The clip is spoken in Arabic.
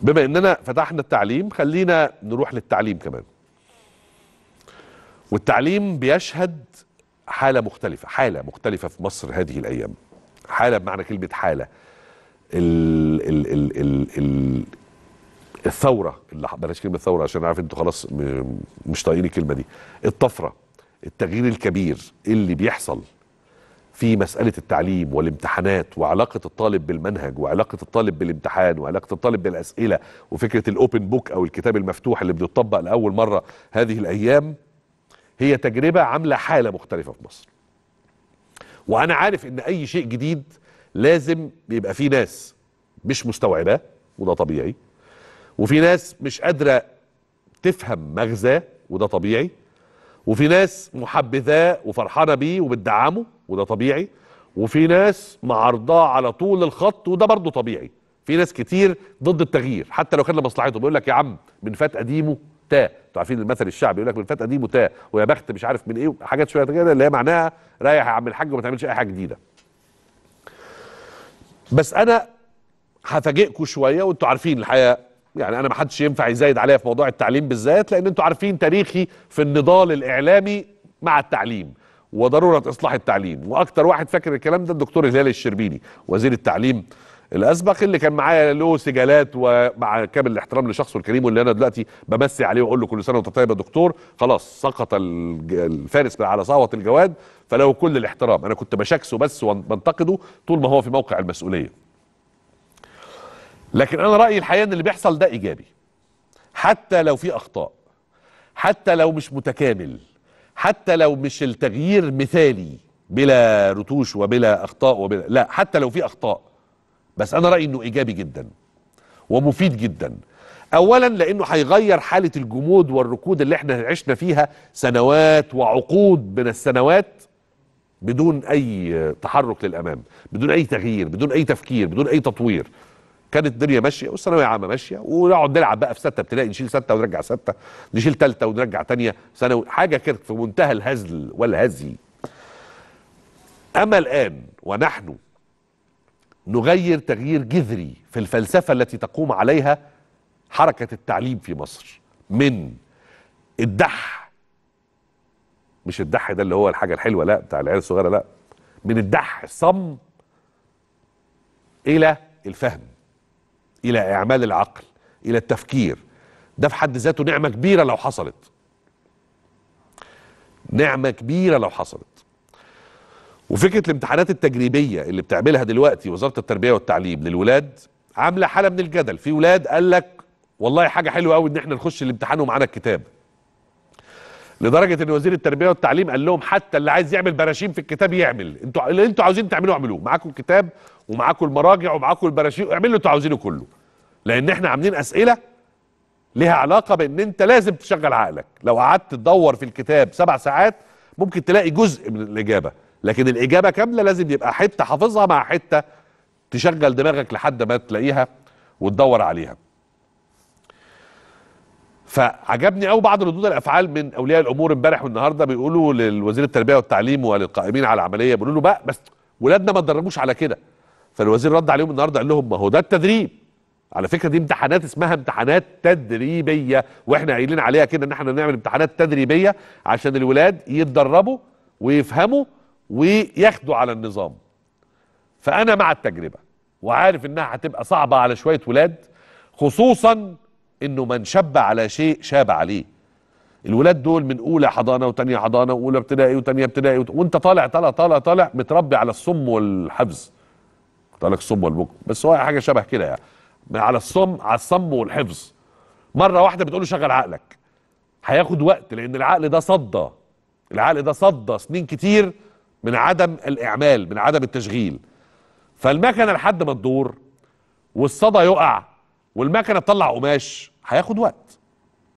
بما اننا فتحنا التعليم خلينا نروح للتعليم كمان والتعليم بيشهد حالة مختلفة حالة مختلفة في مصر هذه الأيام حالة بمعنى كلمة حالة ال ال ال ال الثورة اللي بلاش كلمة ثورة عشان عارف انتوا خلاص مش طايقين الكلمة دي الطفرة التغيير الكبير اللي بيحصل في مسألة التعليم والامتحانات وعلاقة الطالب بالمنهج وعلاقة الطالب بالامتحان وعلاقة الطالب بالأسئلة وفكرة الأوبن بوك أو الكتاب المفتوح اللي بيطبق لأول مرة هذه الأيام هي تجربة عاملة حالة مختلفة في مصر وأنا عارف إن أي شيء جديد لازم بيبقى فيه ناس مش مستوعبة وده طبيعي وفي ناس مش قادرة تفهم مغزاه وده طبيعي وفي ناس محبذاه وفرحانه بيه وبتدعمه وده طبيعي وفي ناس معارضاه على طول الخط وده برضه طبيعي في ناس كتير ضد التغيير حتى لو كان لمصلحته بيقول لك يا عم من فات قديمه تا انتوا عارفين المثل الشعبي بيقول لك من فات قديمه تا ويا بخت مش عارف من ايه حاجات شويه كده اللي هي معناها رايح يا عم الحاج وما تعملش اي حاجه جديده بس انا هفاجئكم شويه وانتوا عارفين الحقيقه يعني انا ما حدش ينفع يزايد عليا في موضوع التعليم بالذات لان انتوا عارفين تاريخي في النضال الاعلامي مع التعليم وضروره اصلاح التعليم واكتر واحد فاكر الكلام ده الدكتور هلال الشربيني وزير التعليم الاسبق اللي كان معايا له سجالات ومع كامل الاحترام لشخصه الكريم واللي انا دلوقتي بمسي عليه واقول له كل سنه وانت طيب يا دكتور خلاص سقط الفارس على صهوه الجواد فله كل الاحترام انا كنت بشكسه بس وبنتقده طول ما هو في موقع المسؤوليه لكن انا رايي الحقيقه ان اللي بيحصل ده ايجابي حتى لو في اخطاء حتى لو مش متكامل حتى لو مش التغيير مثالي بلا رتوش وبلا اخطاء وبلا لا حتى لو في اخطاء بس انا رايي انه ايجابي جدا ومفيد جدا اولا لانه هيغير حاله الجمود والركود اللي احنا عشنا فيها سنوات وعقود من السنوات بدون اي تحرك للامام بدون اي تغيير بدون اي تفكير بدون اي تطوير كانت الدنيا ماشيه والثانويه عامه ماشيه ونقعد نلعب بقى في سته ابتدائي نشيل سته ونرجع سته نشيل ثالثه ونرجع ثانيه ثانوي حاجه كانت في منتهى الهزل والهزي اما الان ونحن نغير تغيير جذري في الفلسفه التي تقوم عليها حركه التعليم في مصر من الدح مش الدح ده اللي هو الحاجه الحلوه لا بتاع العيال الصغيره لا من الدح الصم الى الفهم الى اعمال العقل الى التفكير ده في حد ذاته نعمه كبيره لو حصلت نعمه كبيره لو حصلت وفكره الامتحانات التجريبيه اللي بتعملها دلوقتي وزاره التربيه والتعليم للولاد عامله حاله من الجدل في ولاد قال لك والله حاجه حلوه قوي ان احنا نخش الامتحان ومعانا الكتاب لدرجه ان وزير التربيه والتعليم قال لهم حتى اللي عايز يعمل براشيم في الكتاب يعمل انتوا اللي انتوا عاوزين تعملوه اعملوه معاكم الكتاب ومعاكم المراجع ومعاكم البراشيم اعملوا اللي انتوا عاوزينه كله لان احنا عاملين اسئله ليها علاقه بان انت لازم تشغل عقلك لو قعدت تدور في الكتاب سبع ساعات ممكن تلاقي جزء من الاجابه لكن الاجابه كامله لازم يبقى حته حافظها مع حته تشغل دماغك لحد ما تلاقيها وتدور عليها فعجبني قوي بعض ردود الافعال من اولياء الامور امبارح والنهارده بيقولوا للوزير التربيه والتعليم وللقائمين على العمليه بيقولوا له بقى بس ولادنا ما تدربوش على كده فالوزير رد عليهم النهارده قال لهم ما هو ده التدريب على فكره دي امتحانات اسمها امتحانات تدريبيه واحنا قايلين عليها كده ان احنا نعمل امتحانات تدريبيه عشان الولاد يتدربوا ويفهموا وياخدوا على النظام فانا مع التجربه وعارف انها هتبقى صعبه على شويه ولاد خصوصا انه من شب على شيء شاب عليه الولاد دول من اولى حضانه وتانية حضانه واولى ابتدائي وتانية ابتدائي وت... وانت طالع طالع طالع طالع متربي على الصم والحفظ قلت لك الصم والبكم بس هو حاجه شبه كده يعني على الصم على الصم والحفظ مره واحده بتقول له شغل عقلك هياخد وقت لان العقل ده صدى العقل ده صدى سنين كتير من عدم الاعمال من عدم التشغيل فالمكنه لحد ما تدور والصدى يقع والمكنه تطلع قماش هياخد وقت